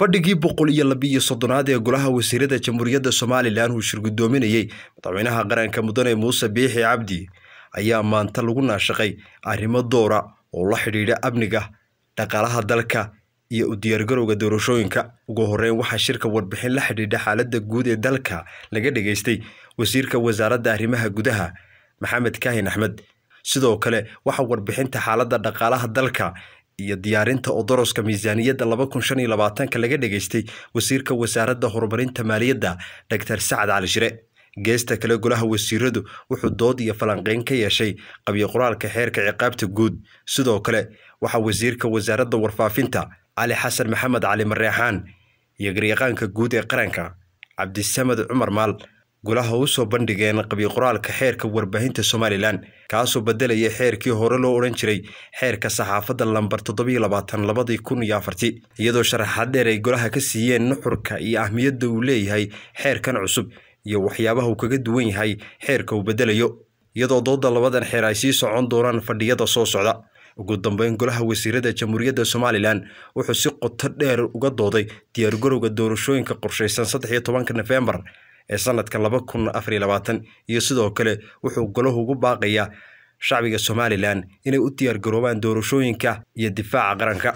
fadhigii boqol iyo labiiyo soddonaad ee golaha wasiirada jamhuuriyadda somalilan uu shirgudoominayey madaxweynaha qaranka mudane muuse biixi cabdi ayaa maanta lagu naashaqay arrimo dowra oo la xidhiidha amniga dhaqaalaha dalka iyo u diyaargarowga doorashooyinka ugu horreyn waxaa shirka warbixin la xidhiidha xaaladda guud ee dalka laga dhagaystay wasiirka wasaaradda arrimaha gudaha maxamed kaahin axmed sidoo kale waxaa warbixinta xaaladda dhaqaalaha dalka iyo diyaarinta odoroska miisaaniyadda laba kun shan iyo labaatanka laga dhagaystay wasiirka wasaaradda horumarinta maaliyadda doctor sacad cali geesta kale golaha wasiiradu wuxuu dood iyo falanqeyn ka yeeshay qabyo qoraalka xeerka ciqaabta guud sidoo kale waxaa wasiirka wasaaradda warfaafinta cali xasan maxamed cali mareexaan iyo garyaqaanka guud ee qaranka cabdisamed cumar maal golaha u soo bandhigeen qabiqoraalka xeerka warbaahinta somalilan kaasoo bedelaya xeerkii hore loo odhan jiray xeerka saxaafadda lambar toddobylabaatanlabadii kun iyo afarti iyadoo sharaxaad dheer ay golaha ka siiyeen nuxurka iyo ahmiyadda uu leeyahay xeerkan cusub iyo waxyaabaha uu kaga duwan yahay xeerka uu beddelayo iyadoo dooda labadan xeer ay sii socon doonaan fadhiyada soo socda ugu dambeyn golaha wasiirada jamhuuriyadda somalilan wuxuu si qoto dheer uga dooday diyaargarowga doorashooyinka qorshaysan saddex iyo tobanka nofembar ee sanadka laba kun afariyo labaatan iyo sidoo kale wuxuu golahu ugu baaqayaa shacbiga somalilan inay u diyaargaroobaan doorashooyinka iyo difaaca qaranka